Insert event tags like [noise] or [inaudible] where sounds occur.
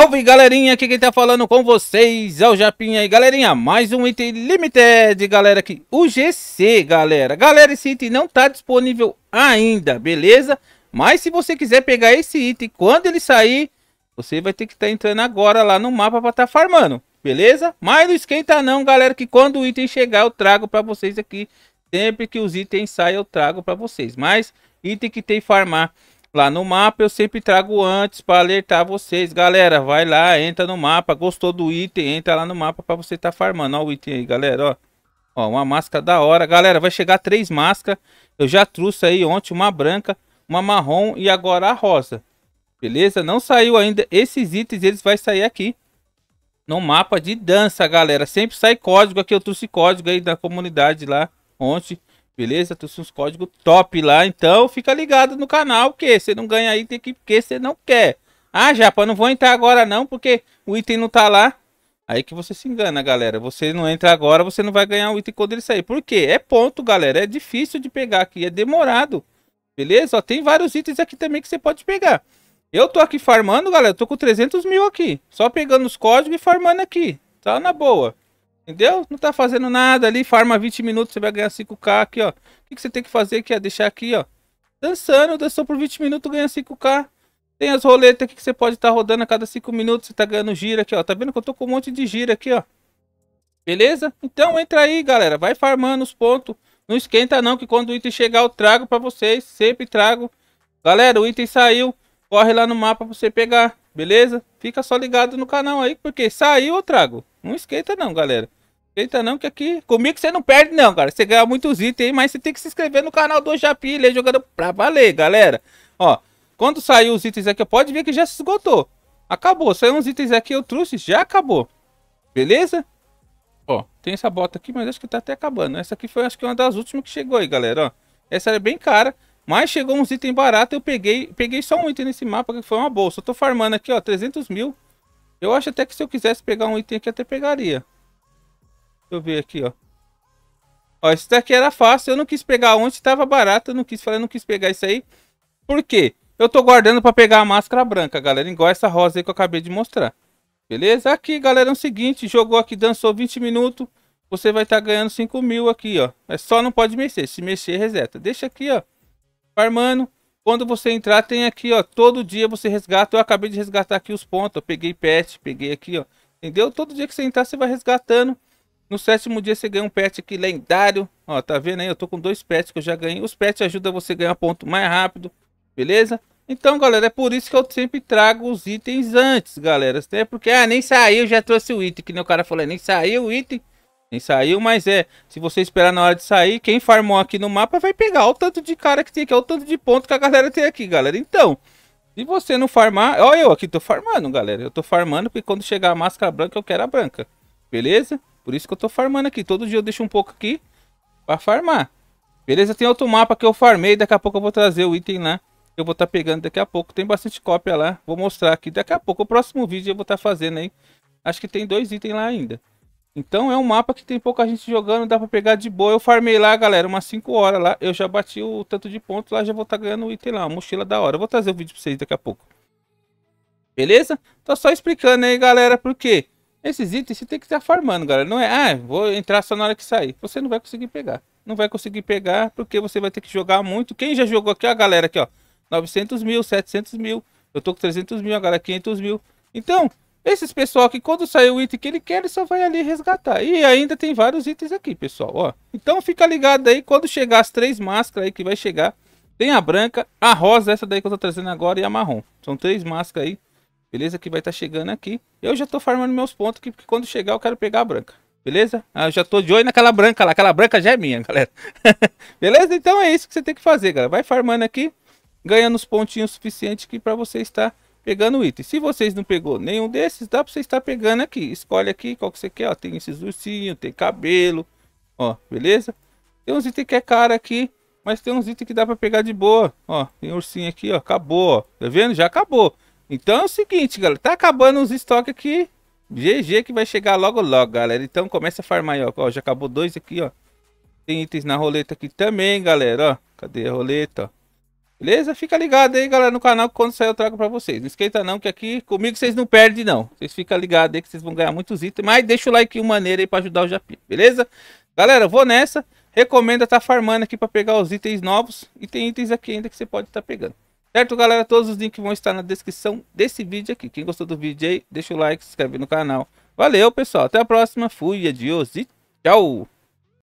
Salve galerinha, aqui quem tá falando com vocês é o Japinha aí, galerinha, mais um item limited, galera, aqui, o GC, galera. Galera, esse item não tá disponível ainda, beleza? Mas se você quiser pegar esse item quando ele sair, você vai ter que estar tá entrando agora lá no mapa pra tá farmando, beleza? Mas não esquenta não, galera, que quando o item chegar eu trago pra vocês aqui, sempre que os itens saem eu trago pra vocês, mas item que tem farmar Lá no mapa eu sempre trago antes para alertar vocês. Galera, vai lá, entra no mapa. Gostou do item? Entra lá no mapa para você estar tá farmando. Ó o item aí, galera, ó. Ó, uma máscara da hora. Galera, vai chegar três máscaras. Eu já trouxe aí ontem uma branca, uma marrom e agora a rosa. Beleza? Não saiu ainda. Esses itens, eles vai sair aqui. No mapa de dança, galera. Sempre sai código aqui. Eu trouxe código aí da comunidade lá ontem. Beleza? Tu uns códigos top lá, então fica ligado no canal, que você não ganha item que porque você não quer. Ah, Japa, não vou entrar agora não, porque o item não tá lá. Aí que você se engana, galera. Você não entra agora, você não vai ganhar o item quando ele sair. Por quê? É ponto, galera. É difícil de pegar aqui, é demorado. Beleza? Ó, tem vários itens aqui também que você pode pegar. Eu tô aqui farmando, galera. Tô com 300 mil aqui. Só pegando os códigos e farmando aqui. Tá na boa. Entendeu? Não tá fazendo nada ali, farma 20 minutos, você vai ganhar 5k aqui, ó. O que, que você tem que fazer aqui é deixar aqui, ó. Dançando, dançou por 20 minutos, ganha 5k. Tem as roletas aqui que você pode estar tá rodando a cada 5 minutos, você tá ganhando gira aqui, ó. Tá vendo que eu tô com um monte de gira aqui, ó. Beleza? Então entra aí, galera. Vai farmando os pontos. Não esquenta não, que quando o item chegar eu trago pra vocês. Sempre trago. Galera, o item saiu. Corre lá no mapa pra você pegar. Beleza? Fica só ligado no canal aí, porque saiu eu trago. Não esquenta não, galera. Esquenta não, que aqui comigo você não perde não, cara. Você ganha muitos itens aí, mas você tem que se inscrever no canal do Japi, ele jogando pra valer, galera. Ó, quando saiu os itens aqui, pode ver que já se esgotou. Acabou, saiu uns itens aqui, eu trouxe, já acabou. Beleza? Ó, tem essa bota aqui, mas acho que tá até acabando. Essa aqui foi, acho que uma das últimas que chegou aí, galera, ó. Essa era bem cara. Mas chegou uns itens baratos, eu peguei, peguei só um item nesse mapa, que foi uma bolsa. Eu tô farmando aqui, ó, 300 mil. Eu acho até que se eu quisesse pegar um item aqui, até pegaria. Deixa eu ver aqui, ó. Ó, esse daqui era fácil, eu não quis pegar onde estava barato, eu não quis, falei, não quis pegar isso aí. Por quê? Eu tô guardando para pegar a máscara branca, galera, igual essa rosa aí que eu acabei de mostrar. Beleza? Aqui, galera, é o seguinte, jogou aqui, dançou 20 minutos, você vai estar tá ganhando 5 mil aqui, ó. É só não pode mexer, se mexer reseta. Deixa aqui, ó farmando. Quando você entrar, tem aqui, ó. Todo dia você resgata. Eu acabei de resgatar aqui os pontos. Eu peguei pet, peguei aqui, ó. Entendeu? Todo dia que você entrar, você vai resgatando. No sétimo dia, você ganha um pet aqui lendário. Ó, tá vendo aí? Eu tô com dois pets que eu já ganhei. Os pets ajudam você a ganhar ponto mais rápido. Beleza? Então, galera, é por isso que eu sempre trago os itens antes, galera. Até porque, ah, nem saiu, já trouxe o item. Que nem o cara falou, é, nem saiu o item. Nem saiu, mas é. Se você esperar na hora de sair, quem farmou aqui no mapa vai pegar. o tanto de cara que tem aqui, é o tanto de ponto que a galera tem aqui, galera. Então, se você não farmar... Ó, eu aqui tô farmando, galera. Eu tô farmando porque quando chegar a máscara branca, eu quero a branca. Beleza? Por isso que eu tô farmando aqui. Todo dia eu deixo um pouco aqui pra farmar. Beleza? Tem outro mapa que eu farmei. Daqui a pouco eu vou trazer o item lá. Eu vou estar tá pegando daqui a pouco. Tem bastante cópia lá. Vou mostrar aqui. Daqui a pouco, o próximo vídeo eu vou estar tá fazendo aí. Acho que tem dois itens lá ainda. Então é um mapa que tem pouca gente jogando, dá pra pegar de boa. Eu farmei lá, galera, umas 5 horas lá. Eu já bati o tanto de pontos lá, já vou estar tá ganhando item lá, mochila da hora. Eu vou trazer o vídeo pra vocês daqui a pouco. Beleza? Tô só explicando aí, galera, por quê? Esses itens você tem que estar tá farmando, galera. Não é, ah, vou entrar só na hora que sair. Você não vai conseguir pegar. Não vai conseguir pegar porque você vai ter que jogar muito. Quem já jogou aqui, ó, galera, aqui, ó. 900 mil, 700 mil. Eu tô com 300 mil, a galera 500 mil. Então, esses pessoal que quando sair o item que ele quer, ele só vai ali resgatar. E ainda tem vários itens aqui, pessoal, ó. Então fica ligado aí, quando chegar as três máscaras aí que vai chegar, tem a branca, a rosa, essa daí que eu tô trazendo agora, e a marrom. São três máscaras aí, beleza? Que vai estar tá chegando aqui. Eu já tô farmando meus pontos aqui, porque quando chegar eu quero pegar a branca, beleza? Ah, eu já tô de olho naquela branca lá, aquela branca já é minha, [laughs] galera. beleza? Então é isso que você tem que fazer, galera. Vai farmando aqui, ganhando os pontinhos suficientes aqui pra você estar pegando o item. Se vocês não pegou nenhum desses, dá para você estar pegando aqui. Escolhe aqui qual que você quer, ó. Tem esses ursinhos, tem cabelo, ó, beleza? Tem uns itens que é caro aqui, mas tem uns itens que dá para pegar de boa, ó. Tem ursinho aqui, ó, acabou, ó. Tá vendo? Já acabou. Então é o seguinte, galera, tá acabando os estoques aqui. GG que vai chegar logo logo, galera. Então começa a farmar aí, ó. ó já acabou dois aqui, ó. Tem itens na roleta aqui também, galera, ó. Cadê a roleta, ó? Beleza? Fica ligado aí, galera, no canal que quando sair eu trago pra vocês. Não esqueça não, que aqui comigo vocês não perdem, não. Vocês ficam ligados aí que vocês vão ganhar muitos itens. Mas deixa o like maneiro aí pra ajudar o Japi, beleza? Galera, vou nessa. Recomenda tá farmando aqui pra pegar os itens novos. E tem itens aqui ainda que você pode estar tá pegando. Certo, galera? Todos os links vão estar na descrição desse vídeo aqui. Quem gostou do vídeo aí, deixa o like, se inscreve no canal. Valeu, pessoal. Até a próxima. Fui, adiós e tchau.